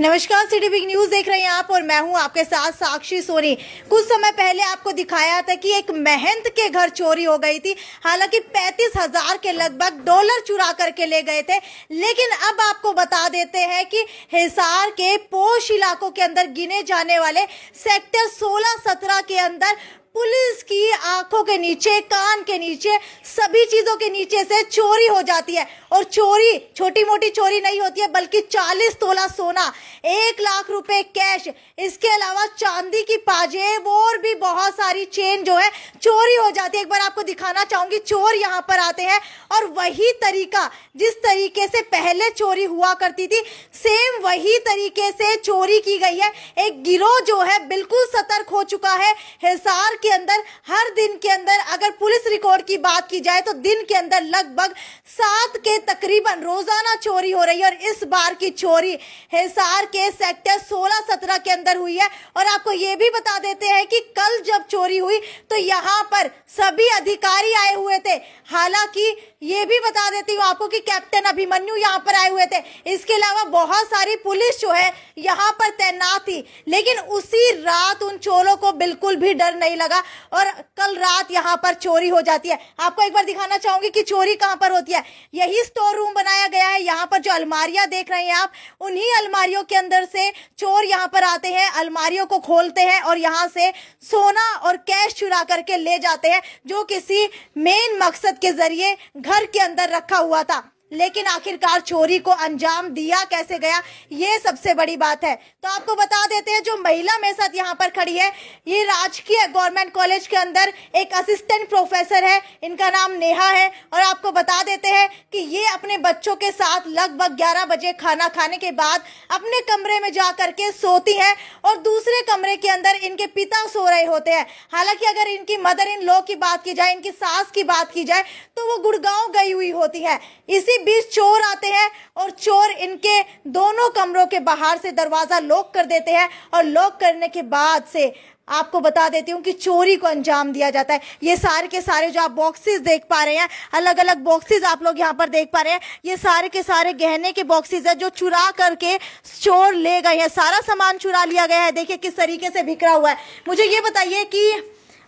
नमस्कार city big news देख रहे हैं आप और मैं हूं आपके साथ साक्षी सोनी कुछ समय पहले आपको दिखाया था कि एक महंत के घर चोरी हो गई थी हालांकि पैंतीस हजार के लगभग डॉलर चुरा करके ले गए थे लेकिन अब आपको बता देते हैं कि हिसार के पोष इलाकों के अंदर गिने जाने वाले सेक्टर 16 17 के अंदर पुलिस की आंखों के नीचे कान के नीचे सभी चीजों के नीचे से चोरी हो जाती है और चोरी छोटी मोटी चोरी नहीं होती है बल्कि 40 तोला सोना एक लाख रुपए कैश इसके अलावा चांदी की पाजेब और भी बहुत सारी चेन जो है चोरी हो जाती है एक बार आपको दिखाना चाहूंगी चोर यहाँ पर आते हैं और वही तरीका जिस तरीके से पहले चोरी हुआ करती थी सेम वही तरीके से चोरी की गई है एक गिरोह जो है बिल्कुल सतर्क हो चुका है हिसार के के अंदर हर दिन के अंदर अगर पुलिस रिकॉर्ड की बात की जाए तो दिन के अंदर लगभग सात के तकरीबन रोजाना चोरी हो रही है और इस बार की चोरी हिसार के सेक्टर सोलह सत्रह के अंदर हुई है और आपको ये भी बता देते हैं कि कल जब चोरी हुई तो यहाँ पर सभी अधिकारी आए हुए थे हालांकि ये भी बता देती हूँ आपको कि कैप्टन अभिमन्यु यहाँ पर आए हुए थे इसके अलावा बहुत सारी पुलिस जो है यहाँ पर तैनात थी लेकिन उसी रात उन चोरों को बिल्कुल भी डर नहीं लगा और कल रात यहाँ पर चोरी हो जाती है आपको एक बार दिखाना चाहूंगी कि चोरी कहाँ पर होती है यही स्टोर रूम बनाया गया है यहाँ पर जो अलमारियां देख रहे हैं आप उन्हीं अलमारियों के अंदर से चोर यहाँ पर आते हैं अलमारियों को खोलते हैं और यहाँ से सोना और कैश चुरा करके ले जाते हैं जो किसी मेन मकसद के जरिए घर के अंदर रखा हुआ था लेकिन आखिरकार चोरी को अंजाम दिया कैसे गया ये सबसे बड़ी बात है तो आपको बता देते हैं जो महिला मेरे साथ यहाँ पर खड़ी है ये राजकीय गवर्नमेंट कॉलेज के अंदर एक असिस्टेंट प्रोफेसर है इनका नाम नेहा है और आपको बता देते हैं कि ये अपने बच्चों के साथ लगभग ग्यारह बजे खाना खाने के बाद अपने कमरे में जा करके सोती है और दूसरे कमरे के अंदर इनके पिता सो रहे होते हैं हालांकि अगर इनकी मदर इन लॉ की बात की जाए इनकी सास की बात की जाए तो वो गुड़गांव गई हुई होती है इसी इसी बीच चोर आते हैं और चोर इनके दोनों कमरों के बाहर से दरवाज़ा लॉक कर देते हैं और लॉक करने के बाद से आपको बता देती हूँ कि चोरी को अंजाम दिया जाता है ये सारे के सारे जो आप बॉक्सेस देख पा रहे हैं अलग अलग बॉक्सेस आप लोग यहाँ पर देख पा रहे हैं ये सारे के सारे गहने के बॉक्सेस है जो चुरा करके चोर ले गए हैं सारा सामान चुरा लिया गया है देखिए किस तरीके से बिखरा हुआ है मुझे ये बताइए कि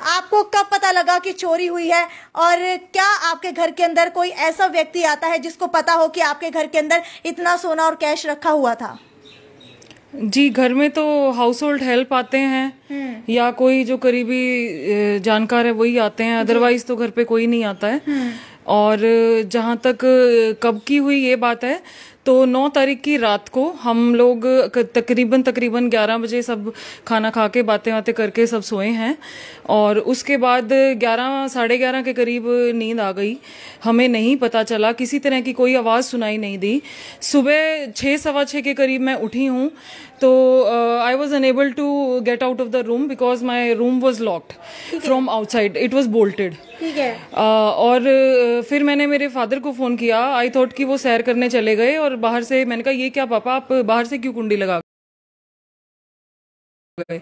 आपको कब पता लगा कि चोरी हुई है और क्या आपके घर के अंदर कोई ऐसा व्यक्ति आता है जिसको पता हो कि आपके घर के अंदर इतना सोना और कैश रखा हुआ था जी घर में तो हाउस होल्ड हेल्प आते हैं हम्म। या कोई जो करीबी जानकार है वही आते हैं अदरवाइज तो घर पे कोई नहीं आता है हम्म। और जहाँ तक कब की हुई ये बात है तो नौ तारीख की रात को हम लोग तकरीबन तकरीबन ग्यारह बजे सब खाना खा के बातें बातें करके सब सोए हैं और उसके बाद ग्यारह साढ़े ग्यारह के करीब नींद आ गई हमें नहीं पता चला किसी तरह की कोई आवाज़ सुनाई नहीं दी सुबह छः सवा छः के करीब मैं उठी हूँ तो I was unable to get out of the room because my room was locked from outside it was bolted ठीक है और फिर मैंने मेरे फादर को फ़ोन किया आई थॉट कि वो सैर करने चले गए और बाहर से मैंने कहा ये क्या पापा आप बाहर से क्यों कुंडी लगा गए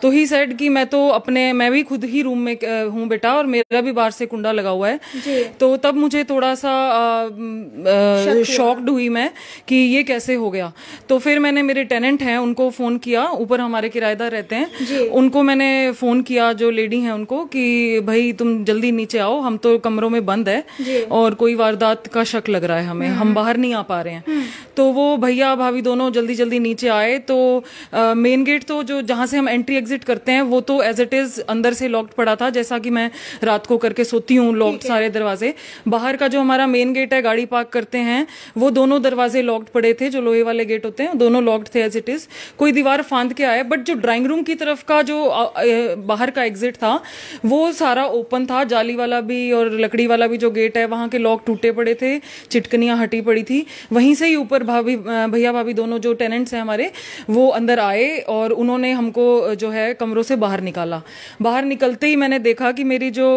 तो ही सेड कि मैं तो अपने मैं भी खुद ही रूम में हूँ बेटा और मेरा भी बाहर से कुंडा लगा हुआ है तो तब मुझे थोड़ा सा शॉक्ड हुई मैं कि ये कैसे हो गया तो फिर मैंने मेरे टेनेंट हैं उनको फ़ोन किया ऊपर हमारे किराएदार रहते हैं उनको मैंने फ़ोन किया जो लेडी हैं उनको कि भाई तुम जल्दी नीचे आओ हम तो कमरों में बंद है और कोई वारदात का शक लग रहा है हमें हम हम्म। बाहर नहीं आ पा रहे हैं हम्म। तो वो भैया भाभी दोनों जल्दी जल्दी नीचे आए तो मेन गेट तो जो जहां से हम एंट्री एग्जिट करते हैं वो तो एज इट इज अंदर से लॉक्ड पड़ा था जैसा कि मैं रात को करके सोती हूँ लॉक्ड सारे दरवाजे बाहर का जो हमारा मेन गेट है गाड़ी पार्क करते हैं वो दोनों दरवाजे लॉक्ड पड़े थे जो लोहे वाले गेट होते हैं दोनों लॉक्ड थे एज इट इज कोई दीवार फांद के आए बट जो ड्राइंग रूम की तरफ का जो बाहर का एग्जिट था वो सारा ओपन था जाली वाला भी और लकड़ी वाला भी जो गेट है वहां के लॉक टूटे पड़े थे चिटकनियां हटी पड़ी थी वहीं से ही ऊपर भाभी भैया भाभी दोनों जो टेनेंट्स हैं हमारे वो अंदर आए और उन्होंने हमको जो है कमरों से बाहर निकाला बाहर निकलते ही मैंने देखा कि मेरी जो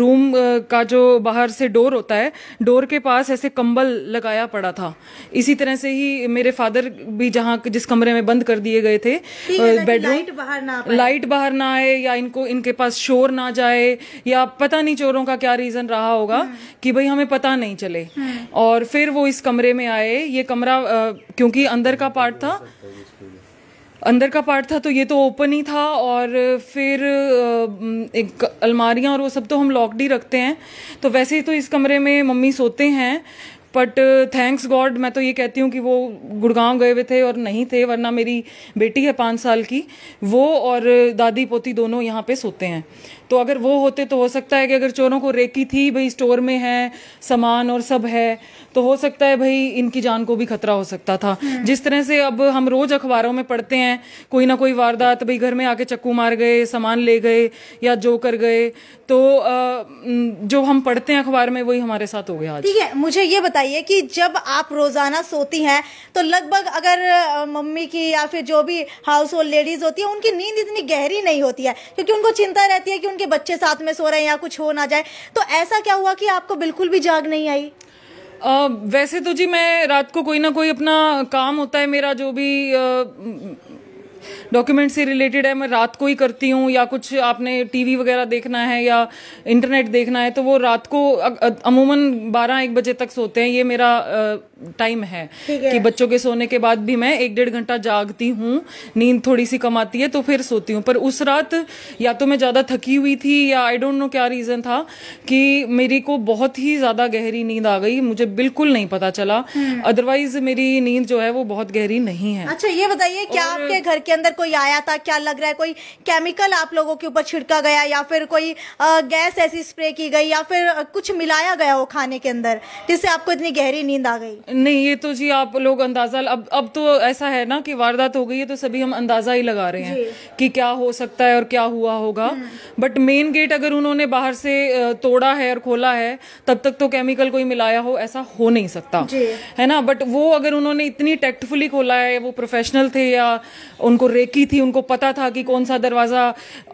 रूम का जो बाहर से डोर होता है डोर के पास ऐसे कंबल लगाया पड़ा था इसी तरह से ही मेरे फादर भी जहाँ जिस कमरे में बंद कर दिए गए थे बेडरूम लाइट बाहर ना लाइट बाहर ना आए या इनको इनके पास शोर ना जाए या पता नहीं चोरों का क्या रीजन रहा होगा हम्म। कि भाई हमें पता नहीं चले हम्म। और फिर वो इस कमरे में आए ये कमरा क्योंकि अंदर का पार्ट था अंदर का पार्ट था तो ये तो ओपन ही था और फिर एक अलमारियाँ और वो सब तो हम लॉकड ही रखते हैं तो वैसे ही तो इस कमरे में मम्मी सोते हैं बट थैंक्स गॉड मैं तो ये कहती हूँ कि वो गुड़गांव गए हुए थे और नहीं थे वरना मेरी बेटी है पाँच साल की वो और दादी पोती दोनों यहाँ पे सोते हैं तो अगर वो होते तो हो सकता है कि अगर चोरों को रेकी थी भाई स्टोर में है सामान और सब है तो हो सकता है भाई इनकी जान को भी खतरा हो सकता था हम्म। जिस तरह से अब हम रोज अखबारों में पढ़ते हैं कोई ना कोई वारदात भाई घर में आके चक्कू मार गए सामान ले गए या जो कर गए तो जो हम पढ़ते हैं अखबार में वही हमारे साथ हो गया ठीक है मुझे ये बताइए कि जब आप रोजाना सोती हैं तो लगभग अगर मम्मी की या फिर जो भी हाउस होल्ड लेडीज होती है उनकी नींद इतनी गहरी नहीं होती है क्योंकि उनको चिंता रहती है कि उनकी के बच्चे साथ में सो रहे हैं या कुछ हो ना जाए तो ऐसा क्या हुआ कि आपको बिल्कुल भी जाग नहीं आई आ, वैसे तो जी मैं रात को कोई ना कोई अपना काम होता है मेरा जो भी डॉक्यूमेंट से रिलेटेड है मैं रात को ही करती हूँ या कुछ आपने टीवी वगैरह देखना है या इंटरनेट देखना है तो वो रात को अमूमन बारह एक बजे तक सोते हैं ये मेरा टाइम है कि बच्चों के सोने के बाद भी मैं एक डेढ़ घंटा जागती हूँ नींद थोड़ी सी कम आती है तो फिर सोती हूँ पर उस रात या तो मैं ज़्यादा थकी हुई थी या आई डोंट नो क्या रीज़न था कि मेरी को बहुत ही ज़्यादा गहरी नींद आ गई मुझे बिल्कुल नहीं पता चला अदरवाइज हम्म। मेरी नींद जो है वो बहुत गहरी नहीं है अच्छा ये बताइए क्या और... आपके घर के अंदर कोई आया था क्या लग रहा है कोई केमिकल आप लोगों के ऊपर छिड़का गया या फिर कोई गैस ऐसी स्प्रे की गई या फिर कुछ मिलाया गया वो खाने के अंदर जिससे आपको इतनी गहरी नींद आ गई नहीं ये तो जी आप लोग अंदाजा अब अब तो ऐसा है ना कि वारदात हो गई है तो सभी हम अंदाजा ही लगा रहे हैं कि क्या हो सकता है और क्या हुआ होगा हम्म। बट मेन गेट अगर उन्होंने बाहर से तोड़ा है और खोला है तब तक तो केमिकल कोई मिलाया हो ऐसा हो नहीं सकता है ना बट वो अगर उन्होंने इतनी टेक्टफुली खोला है वो प्रोफेशनल थे या उनको रेकी थी उनको पता था कि कौन सा दरवाज़ा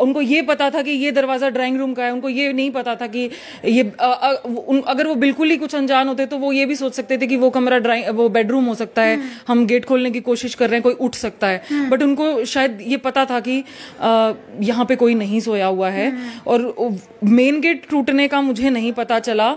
उनको ये पता था कि ये दरवाज़ा ड्राइंग रूम का है उनको ये नहीं पता था कि ये अगर वो बिल्कुल ही कुछ अनजान होते तो वो ये भी सोच सकते थे कि वो कम हमारा ड्राइंग वो बेडरूम हो सकता है हम गेट खोलने की कोशिश कर रहे हैं कोई उठ सकता है बट हम्म। उनको शायद ये पता था कि यहाँ पे कोई नहीं सोया हुआ है हम्म। और मेन गेट टूटने का मुझे नहीं पता चला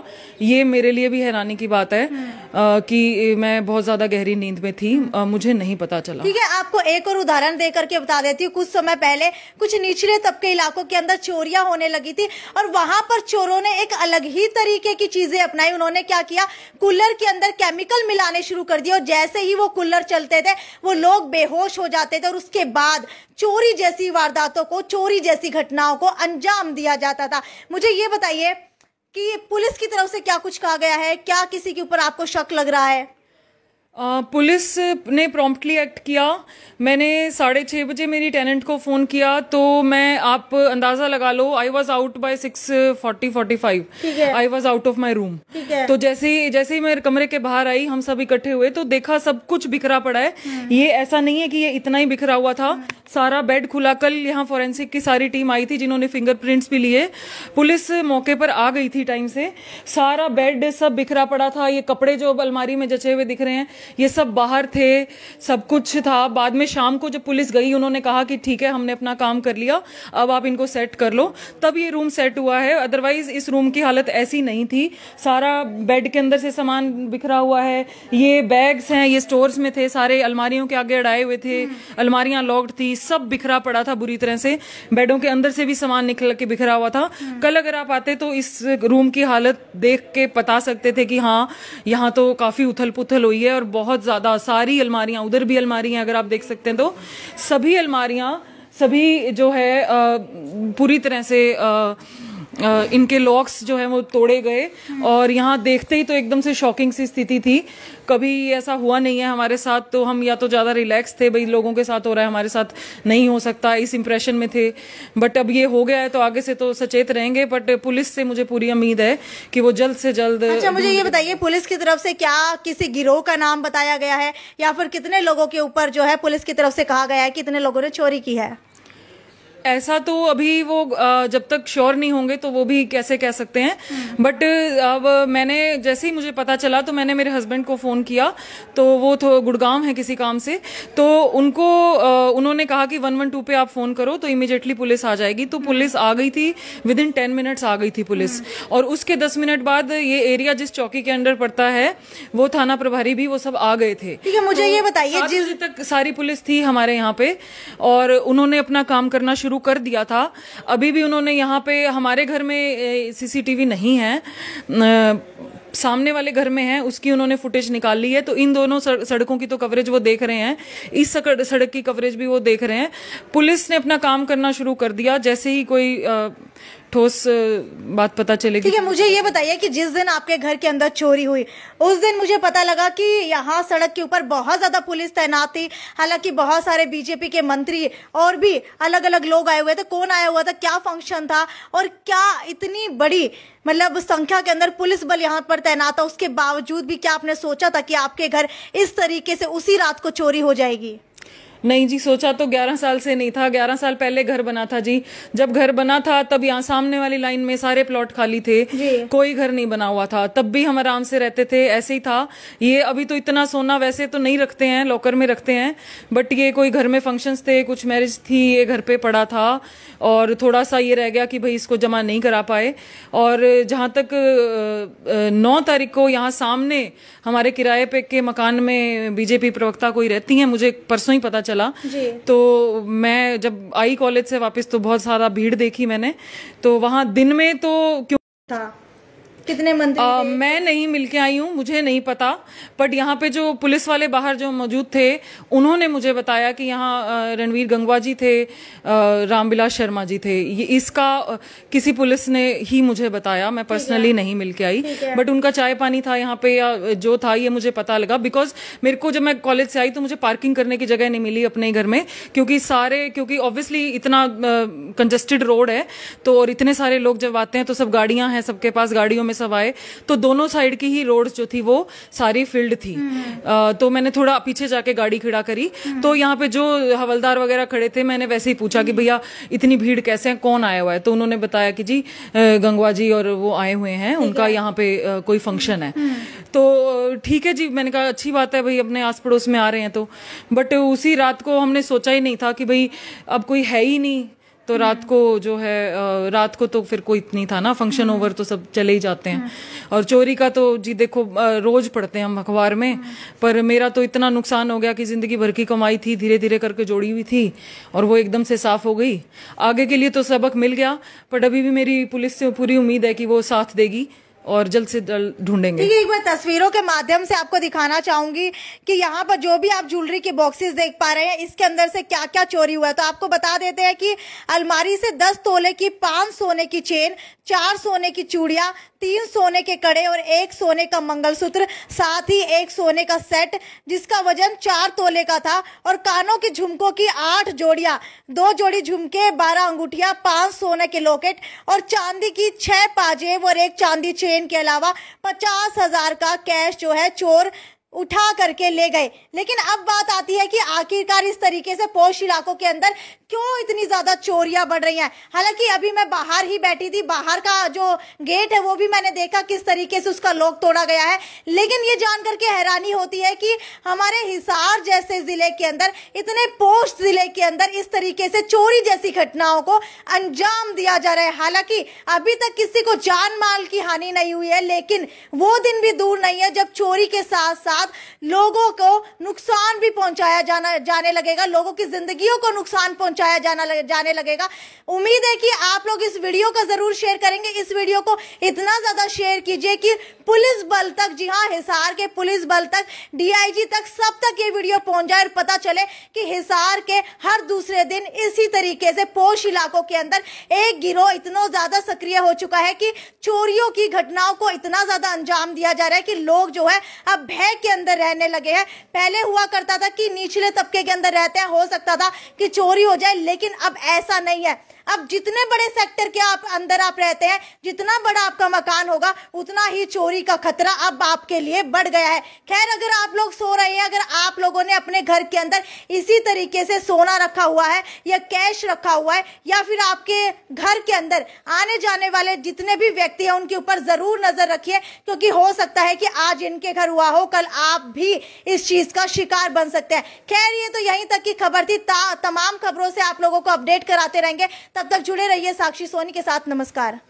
ये मेरे लिए भी हैरानी की बात है हम्म। कि मैं बहुत ज़्यादा गहरी नींद में थी मुझे नहीं पता चला ठीक है आपको एक और उदाहरण दे करके बता देती हूँ कुछ समय पहले कुछ निचले तबके इलाकों के अंदर चोरियां होने लगी थी और वहां पर चोरों ने एक अलग ही तरीके की चीजें अपनाई उन्होंने क्या किया कूलर के अंदर केमिकल कुल मिलाने शुरू कर दिए और जैसे ही वो कुल्लर चलते थे वो लोग बेहोश हो जाते थे और उसके बाद चोरी जैसी वारदातों को चोरी जैसी घटनाओं को अंजाम दिया जाता था मुझे ये बताइए कि पुलिस की तरफ से क्या कुछ कहा गया है क्या किसी के ऊपर आपको शक लग रहा है पुलिस ने प्रॉम्प्टली एक्ट किया मैंने साढ़े छः बजे मेरी टेनेंट को फ़ोन किया तो मैं आप अंदाज़ा लगा लो I was out by six forty forty five I was out of my room तो जैसे ही जैसे ही मैं कमरे के बाहर आई हम सब इकट्ठे हुए तो देखा सब कुछ बिखरा पड़ा है हम्म। ये ऐसा नहीं है कि ये इतना ही बिखरा हुआ था हम्म। सारा बेड खुला कल यहाँ फॉरेंसिक की सारी टीम आई थी जिन्होंने फिंगरप्रिंट्स भी लिए पुलिस मौके पर आ गई थी टाइम से सारा बेड सब बिखरा पड़ा था ये कपड़े जो अलमारी में जचे हुए दिख रहे हैं ये सब बाहर थे सब कुछ था बाद में शाम को जब पुलिस गई उन्होंने कहा कि ठीक है हमने अपना काम कर लिया अब आप इनको सेट कर लो तब ये रूम सेट हुआ है अदरवाइज इस रूम की हालत ऐसी नहीं थी सारा बेड के अंदर से सामान बिखरा हुआ है ये बैग्स हैं ये स्टोर्स में थे सारे अलमारियों के आगे अड़ाए हुए थे हम्म। अलमारियां लॉक्ड थी सब बिखरा पड़ा था बुरी तरह से बेडों के अंदर से भी सामान निकल के बिखरा हुआ था हम्म। कल अगर आप आते तो इस रूम की हालत देख के बता सकते थे कि हाँ यहाँ तो काफी उथल पुथल हुई है और बहुत ज़्यादा सारी अलमारियाँ उधर भी अलमारियाँ अगर आप देख सकते हैं तो सभी अलमारियाँ सभी जो है पूरी तरह से इनके लॉक्स जो है वो तोड़े गए और यहाँ देखते ही तो एकदम से शॉकिंग सी स्थिति थी कभी ऐसा हुआ नहीं है हमारे साथ तो हम या तो ज़्यादा रिलैक्स थे भाई लोगों के साथ हो रहा है हमारे साथ नहीं हो सकता इस इंप्रेशन में थे बट अब ये हो गया है तो आगे से तो सचेत रहेंगे बट पुलिस से मुझे पूरी उम्मीद है कि वो जल्द से जल्द अच्छा मुझे ये बताइए पुलिस की तरफ से क्या किसी गिरोह का नाम बताया गया है या फिर कितने लोगों के ऊपर जो है पुलिस की तरफ से कहा गया है कितने लोगों ने चोरी की है ऐसा तो अभी वो जब तक श्योर नहीं होंगे तो वो भी कैसे कह सकते हैं बट अब मैंने जैसे ही मुझे पता चला तो मैंने मेरे हस्बैंड को फ़ोन किया तो वो गुड़गांव है किसी काम से तो उनको उन्होंने कहा कि वन वन टू पे आप फ़ोन करो तो इमिजिएटली पुलिस आ जाएगी तो पुलिस आ गई थी विद इन टेन मिनट्स आ गई थी पुलिस और उसके दस मिनट बाद ये एरिया जिस चौकी के अंडर पड़ता है वो थाना प्रभारी भी वो सब आ गए थे ठीक है मुझे तो ये बताइए जिस तक सारी पुलिस थी हमारे यहाँ पे और उन्होंने अपना काम करना शुरू शुरू कर दिया था अभी भी उन्होंने यहाँ पे हमारे घर में सीसीटीवी नहीं है सामने वाले घर में है उसकी उन्होंने फुटेज निकाल ली है तो इन दोनों सड़कों की तो कवरेज वो देख रहे हैं इस सड़क की कवरेज भी वो देख रहे हैं पुलिस ने अपना काम करना शुरू कर दिया जैसे ही कोई ठोस बात पता चलेगी ठीक है मुझे ये बताइए कि जिस दिन आपके घर के अंदर चोरी हुई उस दिन मुझे पता लगा कि यहाँ सड़क के ऊपर बहुत ज़्यादा पुलिस तैनात थी हालांकि बहुत सारे बीजेपी के मंत्री और भी अलग अलग लोग आए हुए थे कौन आया हुआ था क्या फंक्शन था और क्या इतनी बड़ी मतलब संख्या के अंदर पुलिस बल यहाँ पर तैनात था उसके बावजूद भी क्या आपने सोचा था कि आपके घर इस तरीके से उसी रात को चोरी हो जाएगी नहीं जी सोचा तो 11 साल से नहीं था 11 साल पहले घर बना था जी जब घर बना था तब यहाँ सामने वाली लाइन में सारे प्लॉट खाली थे कोई घर नहीं बना हुआ था तब भी हम आराम से रहते थे ऐसे ही था ये अभी तो इतना सोना वैसे तो नहीं रखते हैं लॉकर में रखते हैं बट ये कोई घर में फंक्शन थे कुछ मैरिज थी ये घर पे पड़ा था और थोड़ा सा ये रह गया कि भाई इसको जमा नहीं करा पाए और जहाँ तक नौ तारीख को यहाँ सामने हमारे किराए पे के मकान में बीजेपी प्रवक्ता कोई रहती हैं मुझे परसों ही पता चला तो मैं जब आई कॉलेज से वापस तो बहुत सारा भीड़ देखी मैंने तो वहाँ दिन में तो क्यों था कितने मंत्री आ, मैं नहीं मिलके आई हूँ मुझे नहीं पता बट यहाँ पे जो पुलिस वाले बाहर जो मौजूद थे उन्होंने मुझे बताया कि यहाँ रणवीर गंगवा जी थे रामबिलास शर्मा जी थे ये इसका किसी पुलिस ने ही मुझे बताया मैं पर्सनली नहीं मिल के आई बट उनका चाय पानी था यहाँ पे या जो था ये मुझे पता लगा बिकॉज मेरे को जब मैं कॉलेज से आई तो मुझे पार्किंग करने की जगह नहीं मिली अपने घर में क्योंकि सारे क्योंकि ऑब्वियसली इतना कंजेस्टेड रोड है तो और इतने सारे लोग जब आते हैं तो सब गाड़ियां हैं सबके पास गाड़ियों में सब आए तो दोनों साइड की ही रोड जो थी वो सारी फील्ड थी आ, हम्म। तो मैंने थोड़ा पीछे जाके गाड़ी खड़ा करी हम्म। तो यहाँ पे जो हवलदार वगैरह खड़े थे मैंने वैसे ही पूछा कि हम्म। भैया इतनी भीड़ कैसे है कौन आया हुआ है तो उन्होंने बताया कि जी गंगवा जी और वो आए हुए हैं उनका यहाँ पे कोई फंक्शन है तो ठीक है जी मैंने कहा अच्छी बात है भाई अपने आस पड़ोस में आ रहे हैं तो बट उसी रात को हमने सोचा ही नहीं था कि भाई अब कोई है ही नहीं तो हम्म। रात को जो है रात को तो फिर कोई इतनी था ना फंक्शन हम्म। ओवर तो सब चले ही जाते हैं हम्म। और चोरी का तो जी देखो रोज पढ़ते हैं हम अखबार में पर मेरा तो इतना नुकसान हो गया कि जिंदगी भर की कमाई थी धीरे धीरे करके जोड़ी हुई थी और वो एकदम से साफ हो गई आगे के लिए तो सबक मिल गया बट अभी भी मेरी पुलिस से पूरी उम्मीद है कि वो साथ देगी और जल्द से जल्द ढूंढेंगे ठीक है एक बार तस्वीरों के माध्यम से आपको दिखाना चाहूंगी कि यहाँ पर जो भी आप ज्वेलरी के बॉक्सेस देख पा रहे हैं इसके अंदर से क्या क्या चोरी हुआ है तो आपको बता देते हैं कि अलमारी से 10 तोले की पांच सोने की चेन चार सोने की चूड़िया तीन सोने के कड़े और एक सोने का मंगलसूत्र साथ ही एक सोने का सेट जिसका वजन चार तोले का था और कानों के झुमकों की आठ जोड़िया दो जोड़ी झुमके बारह अंगूठिया पांच सोने के लॉकेट और चांदी की छह पाजेब और एक चांदी चेन के अलावा पचास हजार का कैश जो है चोर उठा करके ले गए लेकिन अब बात आती है कि आखिरकार इस तरीके से पोश इलाकों के अंदर क्यों इतनी ज्यादा चोरियां बढ़ रही हैं हालांकि अभी मैं बाहर ही बैठी थी बाहर का जो गेट है वो भी मैंने देखा किस तरीके से उसका लोक तोड़ा गया है लेकिन ये जान करके हैरानी होती है कि हमारे हिसार जैसे जिले के अंदर इतने पोष जिले के अंदर इस तरीके से चोरी जैसी घटनाओं को अंजाम दिया जा रहा है हालांकि अभी तक किसी को जान माल की हानि नहीं हुई है लेकिन वो दिन भी दूर नहीं है जब चोरी के साथ साथ साथ लोगों को नुकसान भी पहुंचाया जाना जाने लगेगा लोगों की जिंदगियों को नुकसान पहुंचाया जाना लग, जाने लगेगा उम्मीद है कि आप लोग इस वीडियो का जरूर शेयर करेंगे इस वीडियो को इतना ज्यादा शेयर कीजिए कि पुलिस बल तक जी हाँ हिसार के पुलिस बल तक डीआईजी तक सब तक ये वीडियो पहुंच जाए और पता चले कि हिसार के हर दूसरे दिन इसी तरीके से पोष इलाकों के अंदर एक गिरोह इतना ज्यादा सक्रिय हो चुका है कि चोरियों की घटनाओं को इतना ज्यादा अंजाम दिया जा रहा है कि लोग जो है अब भय के अंदर रहने लगे हैं पहले हुआ करता था कि निचले तबके के अंदर रहते हैं हो सकता था कि चोरी हो जाए लेकिन अब ऐसा नहीं है अब जितने बड़े सेक्टर के आप अंदर आप रहते हैं जितना बड़ा आपका मकान होगा उतना ही चोरी का खतरा अब आपके लिए बढ़ गया है खैर अगर आप लोग सो रहे हैं अगर आप लोगों ने अपने घर के अंदर इसी तरीके से सोना रखा हुआ है या कैश रखा हुआ है या फिर आपके घर के अंदर आने जाने वाले जितने भी व्यक्ति हैं उनके ऊपर जरूर नजर रखिए क्योंकि हो सकता है कि आज इनके घर हुआ हो कल आप भी इस चीज का शिकार बन सकते हैं खैर ये तो यहीं तक की खबर थी तमाम खबरों से आप लोगों को अपडेट कराते रहेंगे तब तक जुड़े रहिए साक्षी सोनी के साथ नमस्कार